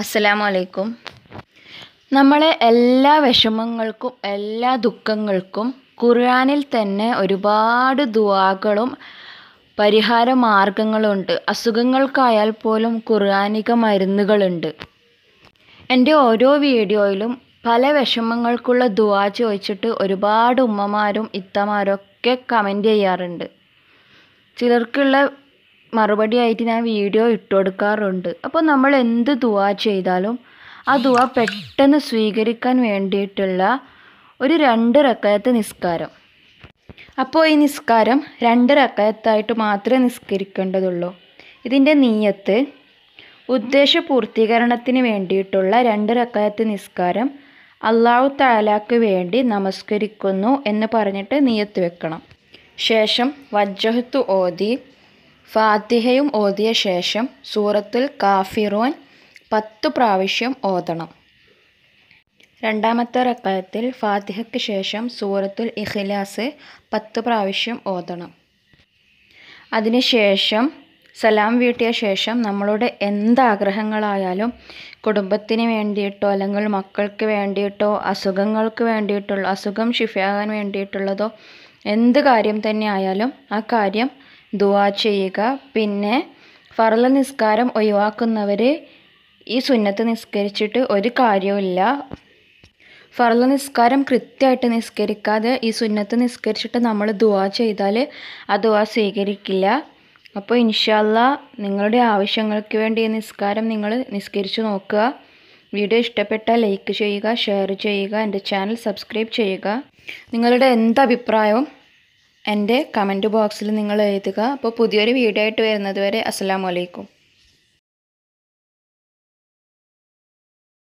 അസ്സലാമലൈക്കും നമ്മളെ എല്ലാ വിഷമങ്ങൾക്കും എല്ലാ ദുഃഖങ്ങൾക്കും ഖുർആാനിൽ തന്നെ ഒരുപാട് ദുവാകളും പരിഹാര മാർഗങ്ങളുണ്ട് അസുഖങ്ങൾക്കായാൽ പോലും ഖുർആാനിക മരുന്നുകളുണ്ട് എൻ്റെ ഓരോ വീഡിയോയിലും പല വിഷമങ്ങൾക്കുള്ള ദുവാ ചോദിച്ചിട്ട് ഒരുപാട് ഉമ്മമാരും ഇത്തമാരും ഒക്കെ കമൻ്റ് ചെയ്യാറുണ്ട് ചിലർക്കുള്ള മറുപടിയായിട്ട് ഞാൻ വീഡിയോ ഇട്ട് കൊടുക്കാറുണ്ട് അപ്പോൾ നമ്മൾ എന്ത് ദുവാ ചെയ്താലും ആ ദുവാ പെട്ടെന്ന് സ്വീകരിക്കാൻ വേണ്ടിയിട്ടുള്ള ഒരു രണ്ട് റക്കയത്ത് നിസ്കാരം അപ്പോൾ ഈ നിസ്കാരം രണ്ട് റക്കയത്തായിട്ട് മാത്രമേ നിസ്കരിക്കേണ്ടതുള്ളൂ ഇതിൻ്റെ നീയത്ത് ഉദ്ദേശ പൂർത്തീകരണത്തിന് വേണ്ടിയിട്ടുള്ള രണ്ട് റക്കയത്ത് നിസ്കാരം അള്ളാഹു താലാക്ക് വേണ്ടി നമസ്കരിക്കുന്നു എന്ന് പറഞ്ഞിട്ട് നീയത്ത് വെക്കണം ശേഷം വജ്ജഹത്ത് ഓതി ഫാത്തിഹയും ഓതിയ ശേഷം സൂറത്തുൽ കാഫിറൂൻ പത്ത് പ്രാവശ്യം ഓതണം രണ്ടാമത്തെ റക്കായത്തിൽ ഫാത്തിഹയ്ക്ക് ശേഷം സൂറത്തുൽ ഇഖ്ലാസ് പത്ത് പ്രാവശ്യം ഓതണം അതിനുശേഷം സലാം വീട്ടിയ ശേഷം നമ്മളുടെ എന്താഗ്രഹങ്ങളായാലും കുടുംബത്തിന് വേണ്ടിയിട്ടോ അല്ലെങ്കിൽ മക്കൾക്ക് വേണ്ടിയിട്ടോ അസുഖങ്ങൾക്ക് വേണ്ടിയിട്ടുള്ള അസുഖം ശിഫയാകാൻ വേണ്ടിയിട്ടുള്ളതോ എന്ത് കാര്യം തന്നെ ആയാലും ആ കാര്യം ദുവാ ചെയ്യുക പിന്നെ ഫറല നിസ്കാരം ഒഴിവാക്കുന്നവർ ഈ സുന്നത്ത് നിസ്കരിച്ചിട്ട് ഒരു കാര്യവുമില്ല ഫറല നിസ്കാരം കൃത്യമായിട്ട് നിസ്കരിക്കാതെ ഈ സുന്നത്ത് നിസ്കരിച്ചിട്ട് നമ്മൾ ദുവാ ചെയ്താൽ ആ ദുവാ സ്വീകരിക്കില്ല അപ്പോൾ ഇൻഷല്ല നിങ്ങളുടെ ആവശ്യങ്ങൾക്ക് വേണ്ടി ഈ നിസ്കാരം നിങ്ങൾ നിസ്കരിച്ചു നോക്കുക വീഡിയോ ഇഷ്ടപ്പെട്ടാൽ ലൈക്ക് ചെയ്യുക ഷെയർ ചെയ്യുക എൻ്റെ ചാനൽ സബ്സ്ക്രൈബ് ചെയ്യുക നിങ്ങളുടെ എന്ത് അഭിപ്രായവും എൻ്റെ കമൻറ്റ് ബോക്സിൽ നിങ്ങൾ എഴുതുക അപ്പോൾ പുതിയൊരു വീഡിയോ ആയിട്ട് വരുന്നത് വരെ വലൈക്കും